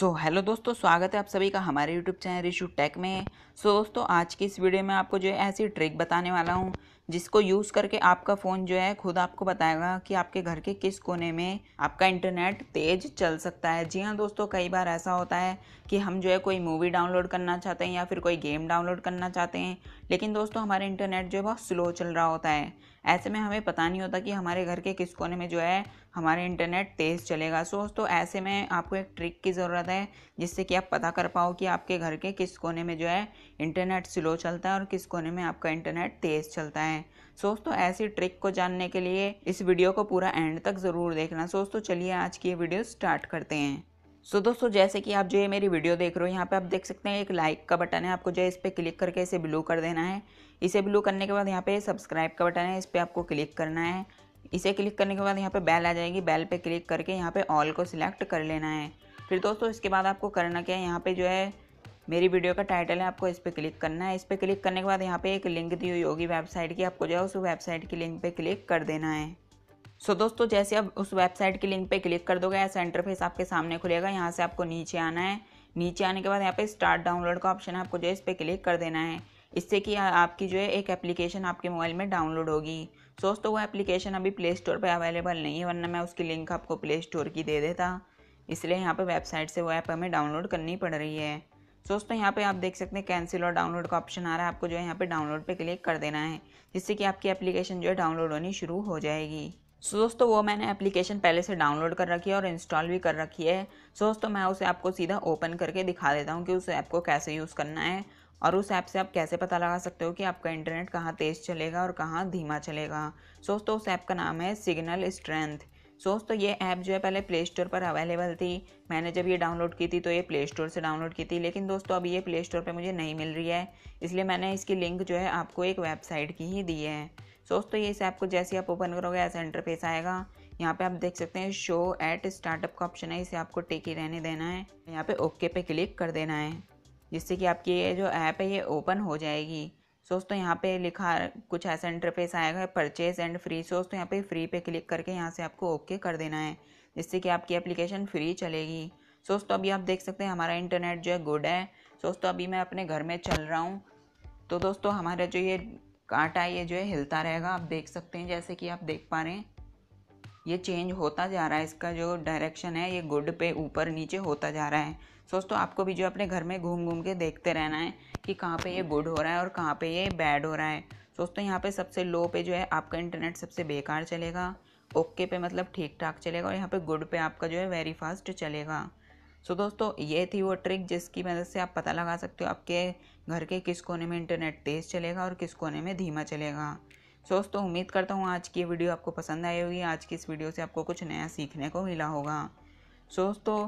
सो so, hello दोस्तों स्वागत है आप सभी का हमारे यूट्यूब चैनल रिशू टेक में सो so, दोस्तों आज की इस वीडियो में आपको जो है ऐसी ट्रिक बताने वाला हूँ जिसको यूज़ करके आपका फ़ोन जो है खुद आपको बताएगा कि आपके घर के किस कोने में आपका इंटरनेट तेज़ चल सकता है जी हाँ दोस्तों कई बार ऐसा होता है कि हम जो है कोई मूवी डाउनलोड करना चाहते हैं या फिर कोई गेम डाउनलोड करना चाहते हैं लेकिन दोस्तों हमारे इंटरनेट जो है बहुत स्लो चल रहा होता है ऐसे में हमें पता नहीं होता कि हमारे घर के किस कोने में जो है हमारा इंटरनेट तेज़ चलेगा सो दोस्तों ऐसे में आपको एक ट्रिक की ज़रूरत जाता है जिससे कि आप पता कर पाओ कि आपके घर के किस कोने में जो है इंटरनेट स्लो चलता है और किस कोने में आपका इंटरनेट तेज़ चलता है दोस्तों ऐसी ट्रिक को जानने के लिए इस वीडियो को पूरा एंड तक ज़रूर देखना दोस्तों चलिए आज की ये वीडियो स्टार्ट करते हैं सो so, दोस्तों जैसे कि आप जो ये मेरी वीडियो देख रहे हो यहाँ पे आप देख सकते हैं एक लाइक का बटन है आपको जो है इस पर क्लिक करके इसे ब्लू कर देना है इसे ब्लू करने के बाद यहाँ पे सब्सक्राइब का बटन है इस पर आपको क्लिक करना है इसे क्लिक करने के बाद यहाँ पे बेल आ जाएगी बेल पे क्लिक करके यहाँ पे ऑल को सिलेक्ट कर लेना है फिर दोस्तों इसके बाद आपको करना क्या है यहाँ पे जो है मेरी वीडियो का टाइटल है आपको इस पर क्लिक करना है इस पर क्लिक करने के बाद यहाँ पे एक लिंक दी हुई होगी वेबसाइट की आपको जो है उस वेबसाइट की लिंक पे क्लिक कर देना है सो दोस्तों जैसे आप उस वेबसाइट की लिंक पे क्लिक कर दोगे ऐसा इंटरफेस आपके सामने खुलेगा यहाँ से आपको नीचे आना है नीचे आने के बाद यहाँ पे स्टार्ट डाउनलोड का ऑप्शन है आपको जो है इस पर क्लिक कर देना है इससे कि आपकी जो है एक एप्लीकेशन आपके मोबाइल में डाउनलोड होगी दोस्तों वो एप्लीकेशन अभी प्ले स्टोर पर अवेलेबल नहीं है वरना मैं उसकी लिंक आपको प्ले स्टोर की दे देता इसलिए यहाँ पर वेबसाइट से वो ऐप हमें डाउनलोड करनी पड़ रही है दोस्तों यहाँ पे आप देख सकते हैं कैंसिल और डाउनलोड का ऑप्शन आ रहा है आपको जो है यहाँ पे डाउनलोड पे क्लिक कर देना है जिससे कि आपकी एप्लीकेशन जो है डाउनलोड होनी शुरू हो जाएगी सो so, दोस्तों वो मैंने एप्लीकेशन पहले से डाउनलोड कर रखी है और इंस्टॉल भी कर रखी है सो so, दोस्तों मैं उसे आपको सीधा ओपन करके दिखा देता हूँ कि उस ऐप को कैसे यूज़ करना है और उस ऐप से आप कैसे पता लगा सकते हो कि आपका इंटरनेट कहाँ तेज़ चलेगा और कहाँ धीमा चलेगा सो दोस्तों उस ऐप का नाम है सिग्नल स्ट्रेंथ सो तो ये ऐप जो है पहले प्ले स्टोर पर अवेलेबल थी मैंने जब ये डाउनलोड की थी तो ये प्ले स्टोर से डाउनलोड की थी लेकिन दोस्तों अभी ये प्ले स्टोर पर मुझे नहीं मिल रही है इसलिए मैंने इसकी लिंक जो है आपको एक वेबसाइट की ही दी है सो तो ये इस ऐप को जैसे आप ओपन करोगे ऐसा इंटरफेस आएगा यहाँ पे आप देख सकते हैं शो एट स्टार्टअप का ऑप्शन है इसे आपको टेक ही रहने देना है यहाँ पे ओके पे क्लिक कर देना है जिससे कि आपकी ये जो ऐप है ये ओपन हो जाएगी सोच तो यहाँ पे लिखा कुछ ऐसा इंटरफेस आएगा परचेज एंड फ्री सोच तो यहाँ पे फ्री पे क्लिक करके यहाँ से आपको ओके कर देना है जिससे कि आपकी एप्लीकेशन फ्री चलेगी सोच तो अभी आप देख सकते हैं हमारा इंटरनेट जो है गुड है सोच तो अभी मैं अपने घर में चल रहा हूँ तो दोस्तों हमारा जो ये कांटा ये जो है हिलता रहेगा आप देख सकते हैं जैसे कि आप देख पा रहे हैं ये चेंज होता जा रहा है इसका जो डायरेक्शन है ये गुड पे ऊपर नीचे होता जा रहा है सोच तो आपको भी जो अपने घर में घूम घूम के देखते रहना है कि कहाँ पे ये गुड हो रहा है और कहाँ पे ये बैड हो रहा है दोस्तों यहाँ पे सबसे लो पे जो है आपका इंटरनेट सबसे बेकार चलेगा ओके पे मतलब ठीक ठाक चलेगा और यहाँ पे गुड पे आपका जो है वेरी फास्ट चलेगा सो दोस्तों ये थी वो ट्रिक जिसकी मदद से आप पता लगा सकते हो आपके घर के किस कोने में इंटरनेट तेज़ चलेगा और किस कोने में धीमा चलेगा सो दोस्तों उम्मीद करता हूँ आज की वीडियो आपको पसंद आई होगी आज की इस वीडियो से आपको कुछ नया सीखने को मिला होगा सो दोस्तों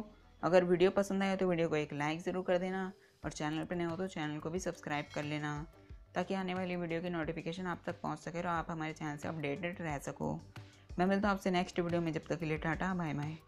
अगर वीडियो पसंद आए तो वीडियो को एक लाइक ज़रूर कर देना और चैनल पर नए हो तो चैनल को भी सब्सक्राइब कर लेना ताकि आने वाली वीडियो की नोटिफिकेशन आप तक पहुँच सके और आप हमारे चैनल से अपडेटेड रह सको मैं मिलता हूँ आपसे नेक्स्ट वीडियो में जब तक के लिए टाटा बाय बाय